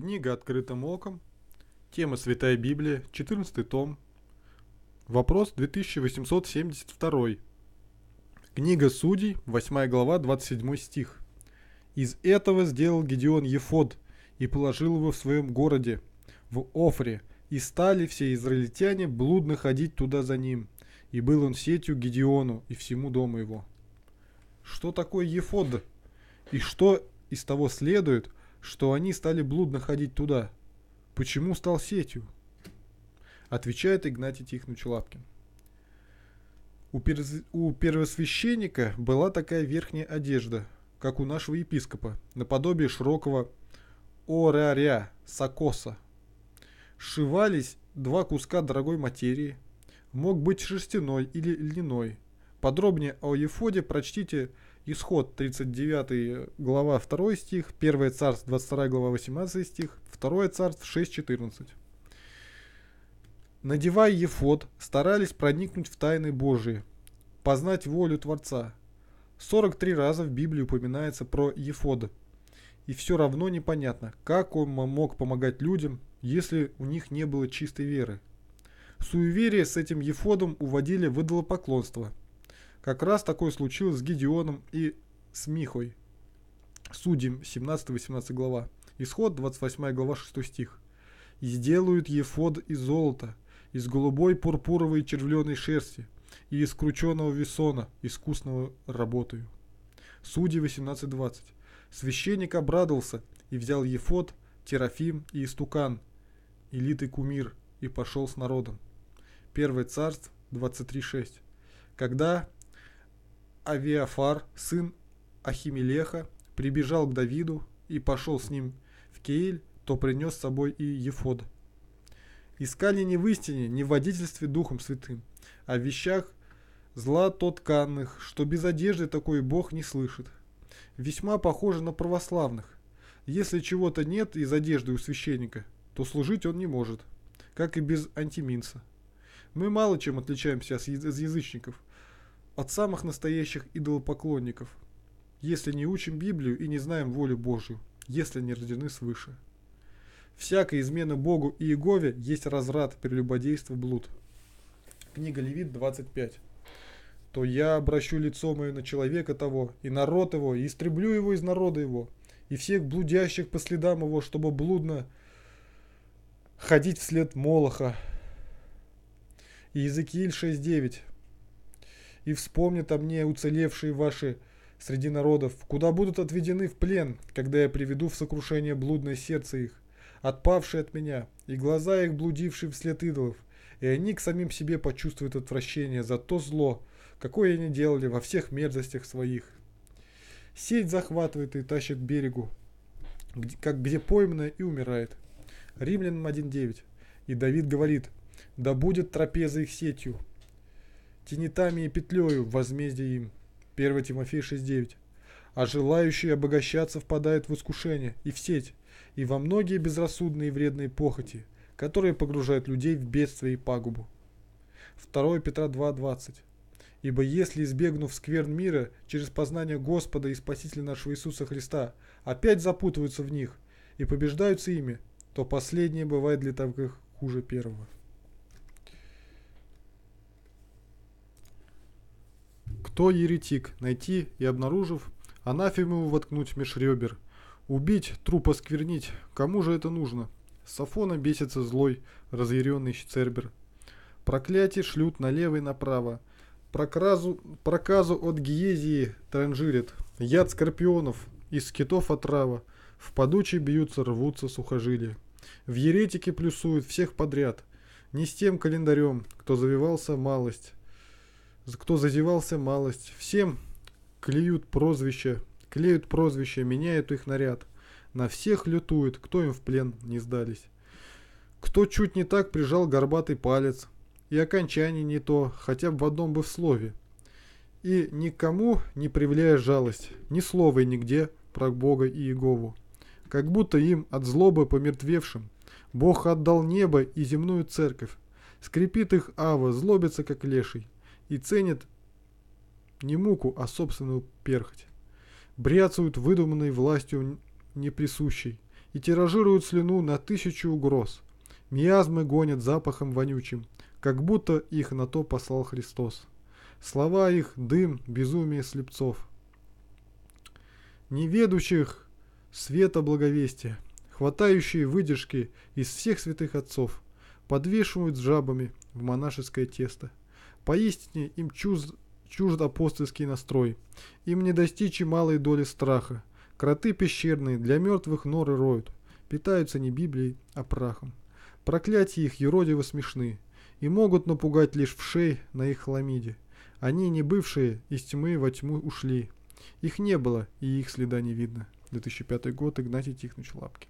Книга «Открытым оком». Тема «Святая Библия», 14 том. Вопрос 2872. Книга Судей, 8 глава, 27 стих. «Из этого сделал Гедеон Ефод и положил его в своем городе, в Офре, и стали все израильтяне блудно ходить туда за ним. И был он сетью Гедеону и всему дому его». Что такое Ефод? И что из того следует – что они стали блудно ходить туда. Почему стал сетью? Отвечает Игнатий Тихонович Лапкин. У, перз... у первосвященника была такая верхняя одежда, как у нашего епископа, наподобие широкого оряря сокоса. Шивались два куска дорогой материи, мог быть шерстяной или льняной. Подробнее о Ефоде прочтите Исход 39 глава 2 стих, 1 царств 22 глава 18 стих, 2 царств 6.14. Надевая Ефод старались проникнуть в тайны Божии, познать волю Творца. 43 раза в Библии упоминается про Ефода. И все равно непонятно, как он мог помогать людям, если у них не было чистой веры. Суеверие с этим Ефодом уводили в идолопоклонство – как раз такое случилось с Гедеоном и с Михой. Судим, 17-18 глава. Исход, 28 глава, 6 стих. «И сделают ефод из золота, из голубой, пурпуровой червленой шерсти, и из крученного весона, искусного работаю». Судьи 18.20. Священник обрадовался и взял ефод, терафим и истукан, элит и кумир, и пошел с народом. 1 Царств 23.6. Когда Авиафар, сын Ахимелеха, прибежал к Давиду и пошел с ним в Кейль, то принес с собой и Ефод. Искали не в истине, не в водительстве Духом Святым, а в вещах зла то что без одежды такой Бог не слышит. Весьма похоже на православных. Если чего-то нет из одежды у священника, то служить он не может, как и без антиминца. Мы мало чем отличаемся от язычников – от самых настоящих идолопоклонников, если не учим Библию и не знаем волю Божию, если не рождены свыше. Всякая измена Богу и Иегове есть разрад, прелюбодейство, блуд. Книга Левит 25 то я обращу лицо мое на человека того, и народ его, и истреблю его из народа его, и всех блудящих по следам его, чтобы блудно ходить вслед Молоха. И Иезекииль 6.9 и вспомнят о мне уцелевшие ваши среди народов, куда будут отведены в плен, когда я приведу в сокрушение блудное сердце их, отпавшие от меня, и глаза их, блудившие вслед идолов, и они к самим себе почувствуют отвращение за то зло, какое они делали во всех мерзостях своих. Сеть захватывает и тащит к берегу, как где пойманная и умирает. Римлянам 1.9. И Давид говорит, да будет трапеза их сетью, тенетами и петлею в возмездии им. 1 Тимофей 6.9. А желающие обогащаться впадают в искушение и в сеть, и во многие безрассудные и вредные похоти, которые погружают людей в бедствие и пагубу. 2 Петра 2.20. Ибо если, избегнув скверн мира через познание Господа и Спасителя нашего Иисуса Христа, опять запутываются в них и побеждаются ими, то последнее бывает для таких хуже первого. Кто еретик? Найти и, обнаружив, анафему воткнуть меж ребер. Убить, труп осквернить. Кому же это нужно? Сафона бесится злой, разъяренный Цербер. Проклятие шлют налево и направо. Прокразу, проказу от гиезии транжирит. Яд скорпионов, из китов отрава. В подучи бьются, рвутся сухожилия. В еретике плюсуют всех подряд. Не с тем календарем, кто завивался малость кто зазевался малость. Всем клеют прозвища, клеют прозвища, меняют их наряд. На всех лютуют, кто им в плен не сдались. Кто чуть не так прижал горбатый палец. И окончание не то, хотя бы в одном бы в слове. И никому не проявляя жалость, ни слова и нигде про Бога и Иегову. Как будто им от злобы помертвевшим. Бог отдал небо и земную церковь. Скрипит их ава, злобится как леший и ценят не муку, а собственную перхоть. Бряцают выдуманной властью неприсущей и тиражируют слюну на тысячу угроз. Миазмы гонят запахом вонючим, как будто их на то послал Христос. Слова их – дым, безумие слепцов. Неведущих света благовестия, хватающие выдержки из всех святых отцов, подвешивают с жабами в монашеское тесто. Поистине им чужд, чужд апостольский настрой. Им не достичь и малой доли страха. Кроты пещерные для мертвых норы роют. Питаются не Библией, а прахом. Проклятия их юродиво смешны. И могут напугать лишь вшей на их хламиде. Они, не бывшие, из тьмы во тьму ушли. Их не было, и их следа не видно. 2005 год, Игнатий Тихонович Лапкин.